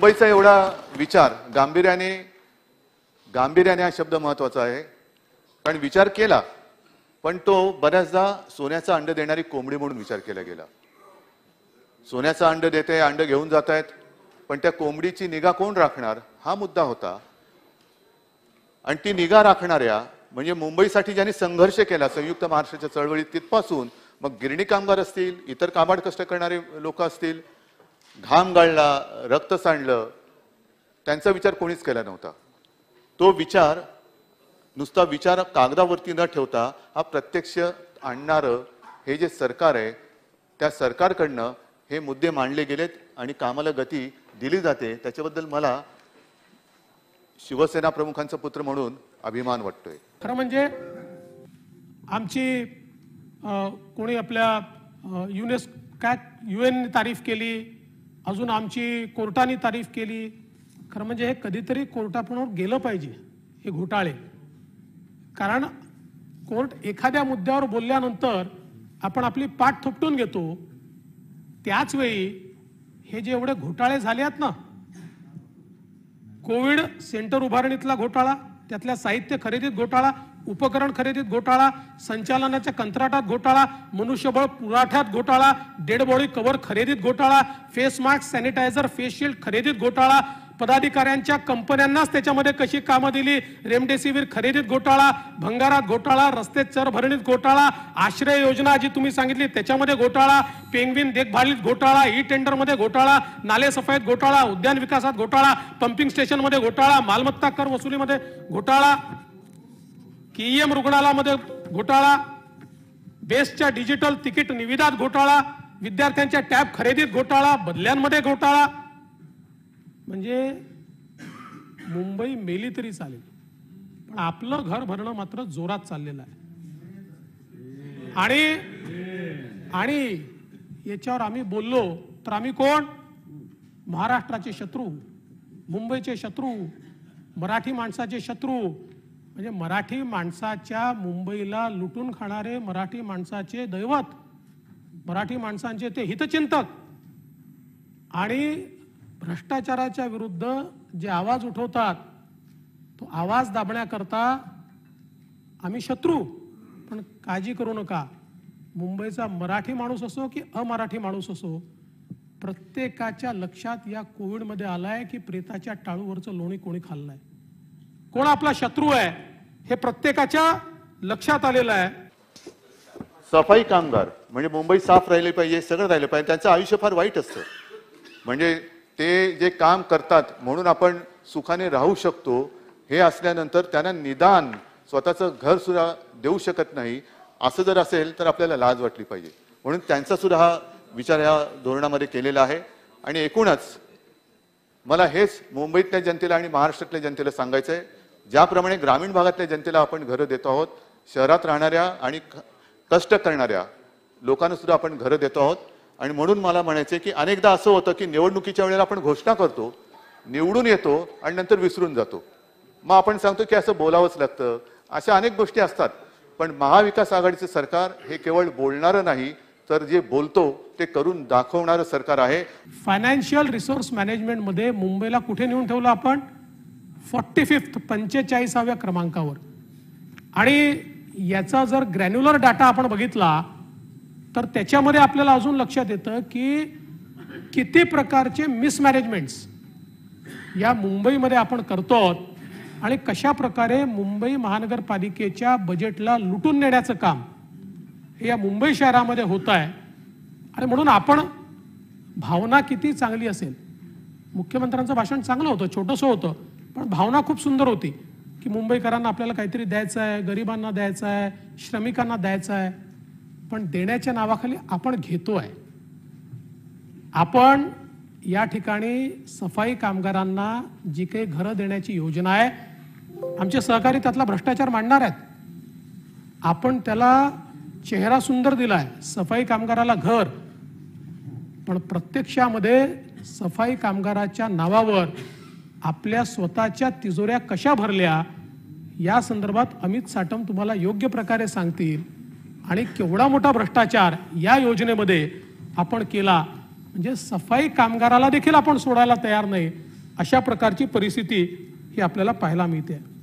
मुंबईचा एवढा विचार गांभीर्याने गांभीर्याने हा शब्द महत्वाचा आहे कारण विचार केला पण तो बऱ्याचदा सोन्याचा अंड देणारी कोंबडी म्हणून विचार केला गेला सोन्याचा अंड देते अंड घेऊन जात आहेत पण त्या कोंबडीची निगा कोण राखणार हा मुद्दा होता आणि ती निगा राखणाऱ्या म्हणजे मुंबईसाठी ज्यांनी संघर्ष केला संयुक्त महाराष्ट्राच्या चळवळीत तिथपासून मग गिरणी कामगार असतील इतर कामाड कष्ट करणारे लोक असतील घाम गाळला रक्त सांडलं त्यांचा विचार कोणीच केला नव्हता तो विचार नुसता विचार कागदावरती न ठेवता हा प्रत्यक्ष आणणारं हे जे सरकार आहे त्या सरकारकडनं हे मुद्दे मांडले गेलेत आणि कामाला गती दिली जाते त्याच्याबद्दल मला शिवसेना प्रमुखांचा पुत्र म्हणून अभिमान वाटतोय खरं म्हणजे आमची कोणी आपल्या युनेस्को काय युएनने तारीफ केली अजून आमची कोर्टाने तारीफ केली खरं म्हणजे हे कधीतरी कोर्टापुढे गेलं पाहिजे हे घोटाळे कारण कोर्ट एखाद्या मुद्द्यावर बोलल्यानंतर आपण आपली पाठ थोपटून घेतो त्याचवेळी हे जे एवढे घोटाळे झाले आहेत ना कोविड सेंटर उभारणीतला घोटाळा त्यातल्या साहित्य खरेदीत घोटाळा उपकरण खरेदीत घोटाळा संचालनाच्या कंत्राटात घोटाळा मनुष्यबळ पुराठ्यात घोटाळा डेडबॉडी कव्हर खरेदीत घोटाळा face mask sanitiser face shield खरेदीत घोटाळा पदाधिकाऱ्यांच्या कंपन्यांनाच त्याच्यामध्ये कशी कामं दिली रेमडेसिवीर खरेदीत घोटाळा भंगारात घोटाळा रस्ते चरभरणीत घोटाळा आश्रय योजना जी तुम्ही सांगितली त्याच्यामध्ये घोटाळा पेंग्विन देखभालीत घोटाळा ई टेंडरमध्ये घोटाळा नाले सफाईत घोटाळा उद्यान विकासात घोटाळा पंपिंग स्टेशनमध्ये घोटाळा मालमत्ता कर वसुलीमध्ये घोटाळा केईएम रुग्णालयामध्ये घोटाळा बेस्टच्या डिजिटल तिकीट निविदात घोटाळा विद्यार्थ्यांच्या टॅब खरेदीत घोटाळा बदल्यांमध्ये घोटाळा म्हणजे मुंबई मेली तरी चालेल पण आपलं घर भरणं मात्र जोरात चाललेलं आहे आणि आणि याच्यावर आम्ही बोललो तर आम्ही कोण महाराष्ट्राचे शत्रू मुंबईचे शत्रू मराठी माणसाचे शत्रू म्हणजे मराठी माणसाच्या मुंबईला लुटून खाणारे मराठी माणसाचे दैवत मराठी माणसांचे ते हितचिंतक आणि भ्रष्टाचाराच्या विरुद्ध जे आवाज उठवतात तो आवाज दाबण्याकरता आम्ही शत्रू पण काळजी करू नका मुंबईचा मराठी माणूस असो की अमराठी माणूस असो प्रत्येकाच्या लक्षात या कोविडमध्ये आलाय की प्रेताच्या टाळूवरचं लोणी कोणी खाल्लंय कोण आपला शत्रू आहे हे प्रत्येकाच्या लक्षात आलेलं आहे सफाई कामगार म्हणजे मुंबई साफ राहिले पाहिजे सगळं राहिलं पाहिजे त्यांचं आयुष्य फार वाईट असतं म्हणजे ते जे काम करतात म्हणून आपण सुखाने राहू शकतो हे असल्यानंतर त्यांना निदान स्वतःचं घर सुद्धा देऊ शकत नाही असं जर असेल तर आपल्याला लाज वाटली पाहिजे म्हणून त्यांचा सुद्धा हा विचार ह्या धोरणामध्ये केलेला आहे आणि एकूणच मला हेच मुंबईतल्या जनतेला आणि महाराष्ट्रातल्या जनतेला सांगायचं आहे ज्याप्रमाणे ग्रामीण भागातल्या जनतेला आपण घरं देतो आहोत शहरात राहणाऱ्या आणि कष्ट करणाऱ्या लोकांना सुद्धा आपण घरं देतो आहोत आणि म्हणून मला म्हणायचं की अनेकदा असं होतं की निवडणुकीच्या वेळेला आपण घोषणा करतो निवडून येतो आणि नंतर विसरून जातो मग आपण सांगतो की असं बोलावंच लागतं अशा अनेक गोष्टी असतात पण महाविकास आघाडीचं सरकार हे केवळ बोलणारं नाही तर जे बोलतो ते करून दाखवणारं सरकार आहे फायनान्शियल रिसोर्स मॅनेजमेंटमध्ये मुंबईला कुठे नेऊन ठेवलं आपण फॉर्टी फिफ्थ पंचेचाळीसाव्या क्रमांकावर आणि याचा जर ग्रॅन्युलर डाटा आपण बघितला तर त्याच्यामध्ये आपल्याला अजून लक्षात येतं की किती प्रकारचे मिसमॅनेजमेंट्स या मुंबईमध्ये आपण करतो आणि कशा प्रकारे मुंबई महानगरपालिकेच्या बजेटला लुटून नेण्याचं काम हे या मुंबई शहरामध्ये होत आहे आणि म्हणून आपण भावना किती चांगली असेल मुख्यमंत्र्यांचं भाषण चांगलं होतं छोटंसं होतं पण भावना खूप सुंदर होती की मुंबईकरांना आपल्याला काहीतरी द्यायचं आहे गरिबांना द्यायचं आहे श्रमिकांना द्यायचं आहे पण देण्याच्या नावाखाली आपण घेतो आहे आपण या ठिकाणी सफाई कामगारांना जी काही घरं देण्याची योजना आहे आमचे सहकारी त्यातला भ्रष्टाचार मांडणार आहेत आपण त्याला चेहरा सुंदर दिलाय सफाई कामगाराला घर पण प्रत्यक्षामध्ये सफाई कामगाराच्या नावावर आपल्या स्वतःच्या तिजोऱ्या कशा भरल्या या संदर्भात अमित साटम तुम्हाला योग्य प्रकारे सांगतील आणि केवढा मोठा भ्रष्टाचार या योजनेमध्ये आपण केला म्हणजे सफाई कामगाराला देखील आपण सोडायला तयार नाही अशा प्रकारची परिस्थिती ही आपल्याला पाहायला मिळते